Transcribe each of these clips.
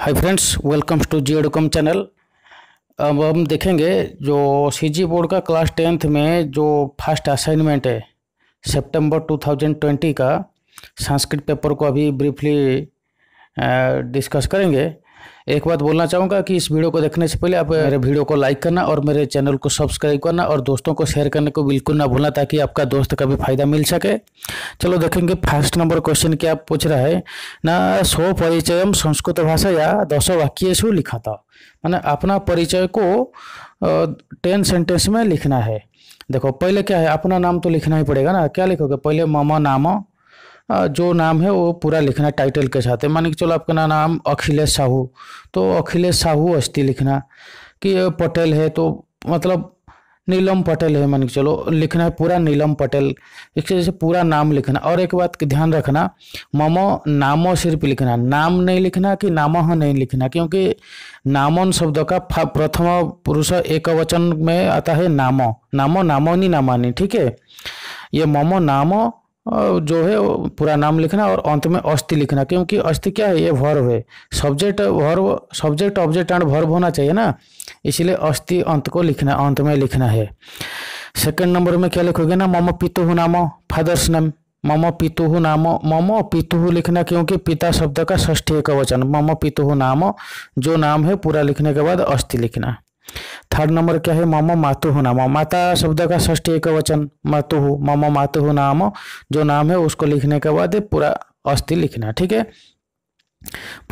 hi friends welcomes to G Edcom channel अब हम देखेंगे जो सीजी बोर्ड का क्लास टेंथ में जो फर्स्ट असाइनमेंट है सितंबर 2020 का संस्कृत पेपर को अभी ब्रीफली डिस्कस करेंगे एक बात बोलना चाहूँगा कि इस वीडियो को देखने से पहले आप मेरे वीडियो को लाइक करना और मेरे चैनल को सब्सक्राइब करना और दोस्तों को शेयर करने को बिल्कुल ना भूलना ताकि आपका दोस्त का भी फायदा मिल सके चलो देखेंगे फर्स्ट नंबर क्वेश्चन क्या पूछ रहा है ना स्व परिचय संस्कृत भाषा या दस वाक्यु लिखा था मैंने अपना परिचय को टेन सेंटेंस में लिखना है देखो पहले क्या है अपना नाम तो लिखना ही पड़ेगा ना क्या लिखोगे पहले ममा नामा जो नाम है वो पूरा लिखना टाइटल के साथ है मान के चलो आपका नाम अखिलेश साहू तो अखिलेश साहू अस्थि लिखना कि पटेल है तो मतलब नीलम पटेल है मान के चलो लिखना है पूरा नीलम पटेल एक जैसे पूरा नाम लिखना और एक बात ध्यान रखना ममो नामो सिर्फ लिखना नाम नहीं लिखना कि नाम नहीं लिखना क्योंकि नामन शब्द का प्रथम पुरुष एक वचन में आता है नामो नामो नी नामानी ठीक है ये ममो नामो जो है पूरा नाम लिखना और अंत में अस्थि लिखना क्योंकि अस्थि क्या है ये वर्व है subject verb subject object and verb होना चाहिए ना इसलिए अस्थि अंत को लिखना अंत में लिखना है सेकंड नंबर में क्या लिखोगे ना मम पितुहु नाम फादर्स नेम मम पितुहु नाम मम पितुहु लिखना क्योंकि पिता शब्द का षष्ठी का वचन मम पितुहु नाम जो नाम है पूरा लिखने के बाद अस्थि लिखना थर्ड नंबर क्या है मामा मातु नाम माता शब्द का ष्ठी एक वचन मातु मामा मातु नाम जो नाम है उसको लिखने के बाद पूरा अस्थि लिखना ठीक है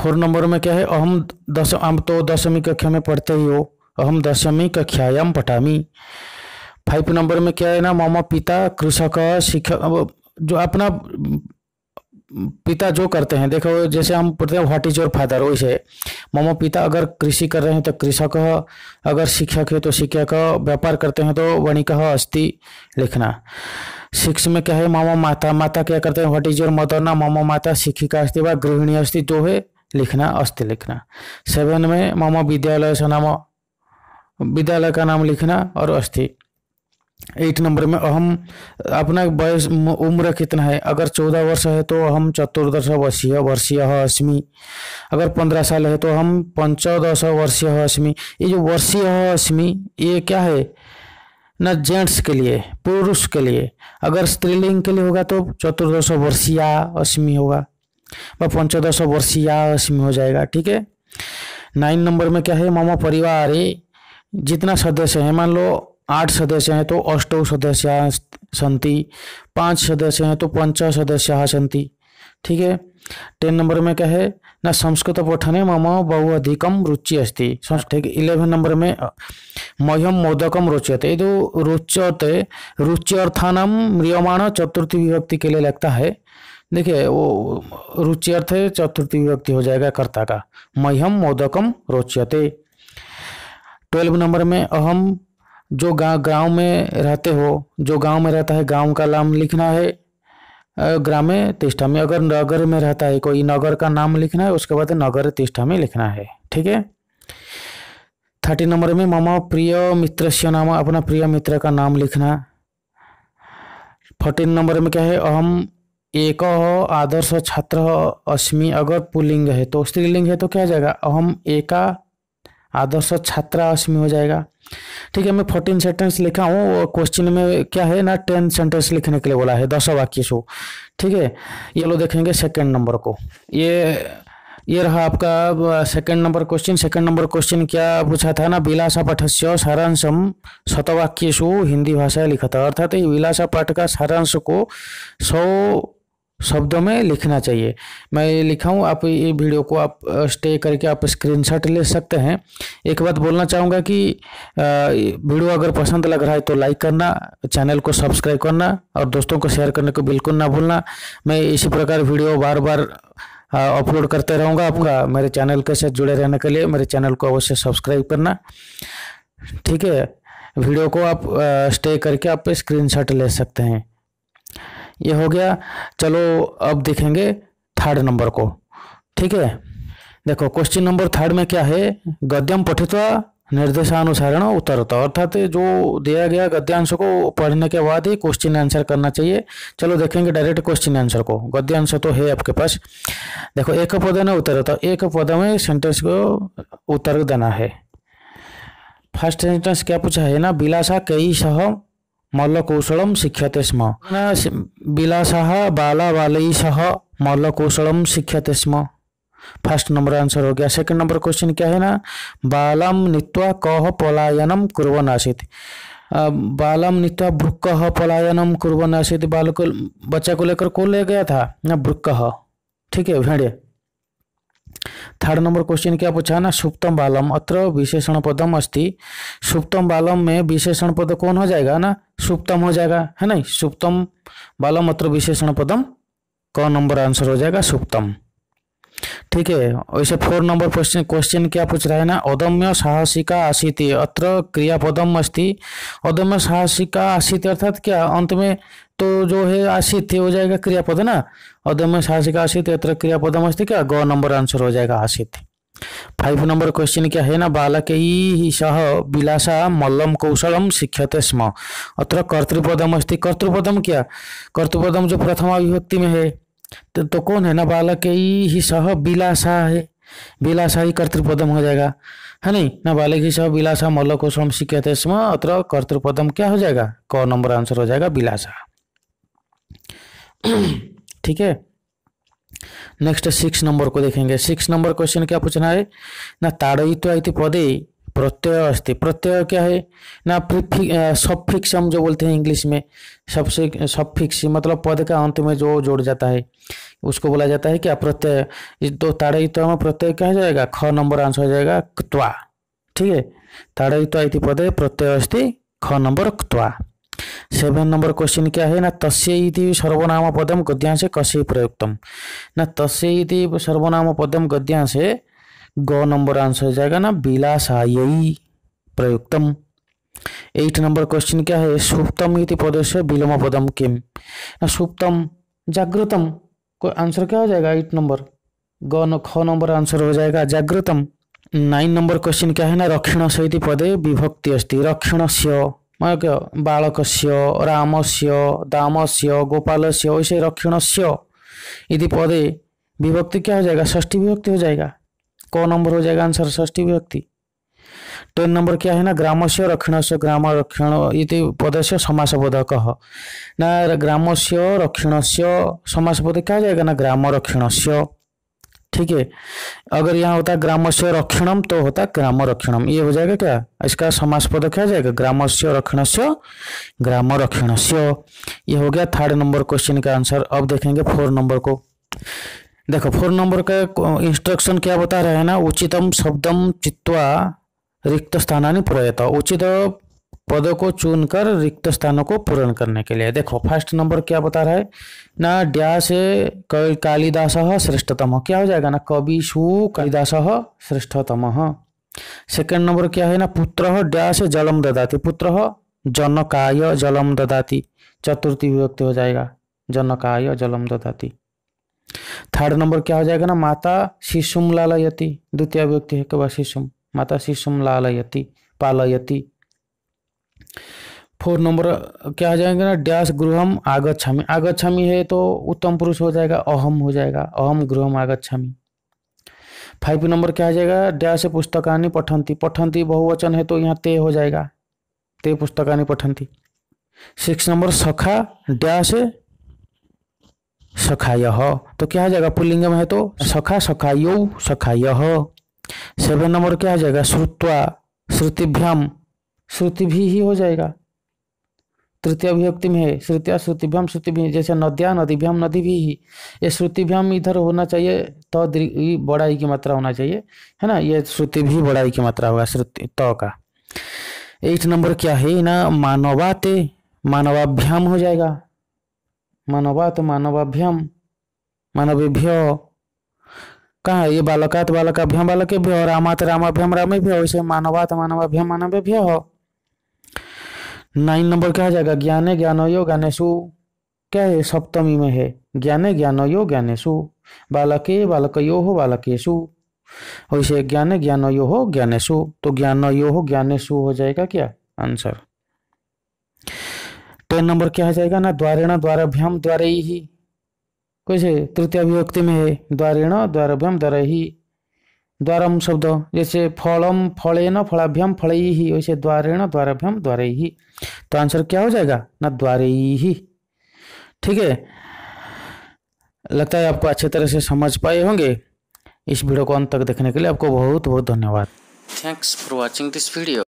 फोर नंबर में क्या है अहम दस हम तो दसवीं कक्षा में पढ़ते ही हो अहम दसवीं कक्षायाम पटामी फाइव नंबर में क्या है ना मामा पिता कृषक शिक्षक जो अपना पिता जो करते हैं देखो जैसे हम पढ़ते हैं व्हाट इज योर फादर वैसे मम पिता अगर कृषि कर रहे हैं तो कृषक अगर शिक्षक है तो शिक्षक व्यापार करते हैं तो वणिक अस्थि लिखना सिक्स में क्या है मामा माता माता क्या करते हैं व्हाट इज योर मदर ना मामा माता शिक्षिका अस्थि व गृहिणी अस्थि जो है लिखना अस्थि लिखना सेवन में मामा विद्यालय से नाम विद्यालय का नाम लिखना और अस्थि एट नंबर में अहम अपना वयस उम्र कितना है अगर चौदह वर्ष है तो हम चतुर्दश वर्षीय वर्षीय अस्मी अगर पंद्रह साल है तो हम पंचोदश वर्षीय अस्मी ये जो वर्षीय अस्मी ये क्या है न जेंट्स के लिए पुरुष के लिए अगर स्त्रीलिंग के लिए होगा तो चतुर्दश वर्षीय अस्मी होगा व पंचोदश वर्षीय अस्मी हो जाएगा ठीक है नाइन नंबर में क्या है मामा परिवार जितना सदस्य है मान लो आठ सदस्य हैं तो अष्ट सदस्य सन्ति पांच सदस्य हैं तो पंच सदस्य सन्ति ठीक है टेन नंबर में क्या है ना संस्कृत पठने मम बहु अधिकम रुचि अस्ति ठीक इलेवन नंबर में मह्यम मोदकम रोचते जो रोचते रुचि अर्थान म्रियमाण चतुर्थी विभक्ति के लिए लगता है देखिए वो रुचि अर्थ है चतुर्थी विभक्ति हो जाएगा कर्ता का मह्यम मोदकम रोचते ट्वेल्व नंबर में अहम जो गांव गांव में रहते हो जो गांव में रहता है गांव का नाम लिखना है ग्रामे तिष्ठा में अगर नगर में रहता है कोई नगर का नाम लिखना है उसके बाद नगर तिष्ठा में लिखना है ठीक है थर्टी नंबर में मामा प्रिय मित्र से नाम अपना प्रिय मित्र का नाम लिखना फोर्टीन नंबर में क्या है अहम एक आदर्श छात्र अश्मी अगर पुलिंग है तो स्त्रीलिंग है तो क्या जाएगा अहम एका आदर्श छात्रा अश्मी हो जाएगा ठीक है मैं फोर्टीन सेंटेंस लिखा हूँ क्वेश्चन में क्या है ना टेन सेंटेंस लिखने के लिए बोला है दस वाक्य सो ठीक है ये लोग देखेंगे सेकेंड नंबर को ये ये रहा आपका second number question second number question क्या पूछा था ना विलासा पाठस्य सारांशम शतवाक्यु हिंदी भाषा लिखा था अर्थात विलासा पाठ का सारांश को सौ शब्दों में लिखना चाहिए मैं ये लिखा हूँ आप ये वीडियो को आप स्टे करके आप स्क्रीनशॉट ले सकते हैं एक बात बोलना चाहूँगा कि वीडियो अगर पसंद लग रहा है तो लाइक करना चैनल को सब्सक्राइब करना और दोस्तों को शेयर करने को बिल्कुल ना भूलना मैं इसी प्रकार वीडियो बार बार अपलोड करते रहूँगा आपका मेरे चैनल के साथ जुड़े रहने के लिए मेरे चैनल को अवश्य सब्सक्राइब करना ठीक है वीडियो को आप स्टे करके आप स्क्रीनशॉट ले सकते हैं ये हो गया चलो अब देखेंगे थर्ड नंबर को ठीक है देखो क्वेश्चन नंबर थर्ड में क्या है गद्यम पठित्वा निर्देशानुसारण होता अर्थात जो दिया गया गद्यांश को पढ़ने के बाद ही क्वेश्चन आंसर करना चाहिए चलो देखेंगे डायरेक्ट क्वेश्चन आंसर को गद्यांश तो है आपके पास देखो एक पद उत्तर होता एक पद में सेंटेंस को उत्तर देना है फर्स्ट सेंटेंस क्या पूछा है ना बिलासा कई सह मल्लकौशल शिक्षते स्म बिलासाह बाला बालई सह मल्लकौशलम शिक्षते स्म फर्स्ट नंबर आंसर हो गया सेकंड नंबर क्वेश्चन क्या है ना बालम नित्वा कह पलायनम कुरन आसित बालम नित्वा भ्रुक पलायनम कुरन आसित बाल को बच्चा को लेकर कौन ले गया था ना भ्रुक ठीक है भेड़े थर्ड नंबर क्वेश्चन क्या पूछा ना सुप्तम बालम अत्र विशेषण पदम अस्ति सुप्तम बालम में विशेषण पद कौन हो जाएगा ना सुप्तम हो जाएगा है ना सुप्तम बालम अत्र विशेषण पदम कौन नंबर आंसर हो जाएगा सुप्तम ठीक है वैसे फोर नंबर क्वेश्चन क्वेश्चन क्या पूछ रहा है ना अदम्य साहसिका आशीति अत्र क्रियापदम अस्ति अदम्य साहसिका आशीति अर्थात क्या अंत में तो जो है आशित हो जाएगा क्रियापद ना अदम्य साहसिक आशित अत्र क्रियापद मस्ती क्या ग नंबर आंसर हो जाएगा आशित फाइव नंबर क्वेश्चन क्या है ना बालक ही सह विलासा मल्लम कौशलम शिक्षते स्म अत्र कर्तृपदम अस्ति कर्तृपदम क्या कर्तृपदम जो प्रथमा विभक्ति में है तो, तो कौन है ना बालक ही सह विलासा है विलासा ही कर्तृपदम हो जाएगा है नहीं ना बालक ही सह विलासा मल्ल कौशलम शिक्षते स्म अत्र कर्तृपदम क्या हो जाएगा क नंबर आंसर हो जाएगा विलासा ठीक है नेक्स्ट सिक्स नंबर को देखेंगे सिक्स नंबर क्वेश्चन क्या पूछना है ना ताड़ित तो पदे प्रत्यय अस्ति प्रत्यय क्या है ना सफिक्स हम जो बोलते हैं इंग्लिश में सबसे सफिक्स मतलब पद का अंत में जो जोड़ जाता है उसको बोला जाता है क्या प्रत्यय इस दो ताड़यित्व तो में प्रत्यय क्या हो जाएगा ख नंबर आंसर हो जाएगा क्वा ठीक है ताड़यित्व तो आई पदे प्रत्यय अस्थि ख नंबर क्वा सेवन नंबर क्वेश्चन क्या है ना तस्य सर्वनाम पदम गद्यांश कसे प्रयुक्तम ना तस्य सर्वनाम पदम गद्यांश गौ नंबर आंसर हो जाएगा ना बिलासायी प्रयुक्तम एट नंबर क्वेश्चन क्या है सुप्तम इति पद से विलोम पदम किम ना सुप्तम जागृतम को आंसर क्या हो जाएगा एट नंबर ग ख नंबर आंसर हो जाएगा जागृतम नाइन नंबर क्वेश्चन क्या है ना रक्षण सहित पदे विभक्ति अस्ति रक्षण ମାନେ ବାଳକ ସିଅ ରାମ ସିଅ ଦାମ ସିଅ ଗୋପାଳ ସିଅ ଓ ସେ ରକ୍ଷଣ ସିଅ ଇତି ବିଭକ୍ତି କିଏ ହୋଇ ଷଷ୍ଠୀ ବିଭକ୍ତି ହୋଇ ଜାଗା କ ନମ୍ବର ହୋଇ ଆନ୍ସର ଷଷ୍ଠୀ ବିଭକ୍ତି ଟେନ୍ ନମ୍ବର କିଏ ହେଲା ଗ୍ରାମଶ୍ୟ ରକ୍ଷଣସ୍ୟ ଗ୍ରାମ ରକ୍ଷଣ ଇତି ପଦସ୍ୟ ସମାସ ପଦ କହ ନା ଗ୍ରାମସ୍ୟ ରକ୍ଷଣସ୍ୟ ସମାସ ପଦ କିଏ ହୋଇ ନା ଗ୍ରାମ ରକ୍ଷଣସ୍ୟ ठीक है अगर यहाँ होता ग्रामस्य रक्षणम तो होता ग्राम रक्षणम ये हो जाएगा क्या इसका समास पद क्या जाएगा ग्रामस्य रक्षणस्य ग्राम रक्षणस्य ये हो गया थर्ड नंबर क्वेश्चन का आंसर अब देखेंगे फोर नंबर को देखो फोर नंबर का इंस्ट्रक्शन क्या बता रहे हैं ना उचितम शब्दम चित्वा रिक्त स्थानानि प्रयत उचित पदों को चुनकर रिक्त स्थानों को पूर्ण करने के लिए देखो फर्स्ट नंबर क्या बता रहा है ना ड्यास कालिदास श्रेष्ठतम क्या हो जाएगा ना सु कालिदास श्रेष्ठतम सेकेंड नंबर क्या है ना पुत्र ड्यास जलम ददाती पुत्र जनकाय जलम ददाती चतुर्थी विभक्ति हो जाएगा जनकाय जलम ददाती थर्ड नंबर क्या हो जाएगा ना माता शिशुम लालयती द्वितीय विभक्ति है के बाद शिशुम माता शिशुम लालयती पालयती फोर नंबर क्या आ जाएंगे ना डैश गृहम आगच्छामी आगच्छामी है तो उत्तम पुरुष हो जाएगा अहम हो जाएगा अहम गृहम आगच्छामी फाइव नंबर क्या आ जाएगा डैश पुस्तकानी पठंती पठंती बहुवचन है तो यहाँ ते हो जाएगा ते पुस्तकानी पठंती सिक्स नंबर सखा डैश यह तो क्या आ जाएगा पुलिंग में है तो सखा सखा सखा यह सेवन नंबर क्या आ जाएगा श्रुत्वा श्रुतिभ्याम श्रुति भी ही हो जाएगा तृतीय अभिव्यक्ति में है श्रुतिया श्रुतिभ्याम श्रुति भी जैसे नद्या नदीभ्याम नदी भी ही ये श्रुतिभ्याम इधर होना चाहिए तो बड़ाई की मात्रा होना चाहिए है ना ये श्रुति भी बड़ाई की मात्रा होगा श्रुति त का एट नंबर क्या है ना मानवाते मानवाभ्याम हो जाएगा मानवात मानवाभ्याम मानवेभ्य कहा ये बालकात बालकाभ्याम बालकेभ्य रामात रामाभ्याम रामेभ्य वैसे मानवात मानवाभ्याम मानवेभ्य हो नाइन नंबर क्या आ जाएगा ज्ञाने ज्ञानोयो ज्ञानेशु क्या है सप्तमी में है ज्ञाने ज्ञानोयो ज्ञानेशु बालके बालकयो हो बालकेशु वैसे ज्ञाने ज्ञानोयो हो ज्ञानेशु तो ज्ञानोयो हो ज्ञानेशु हो जाएगा क्या आंसर टेन नंबर क्या आ जाएगा ना द्वारेणा द्वाराभ्याम द्वारे ही कैसे तृतीय अभिव्यक्ति में है द्वारेणा द्वाराभ्याम द्वारा ही द्वारम शब्द जैसे फलम फलेन फलाभ्याम फल ही वैसे द्वारेण द्वाराभ्याम द्वारे ही तो आंसर क्या हो जाएगा ना द्वारे ही ठीक है लगता है आपको अच्छे तरह से समझ पाए होंगे इस वीडियो को अंत तक देखने के लिए आपको बहुत बहुत धन्यवाद thanks for watching this video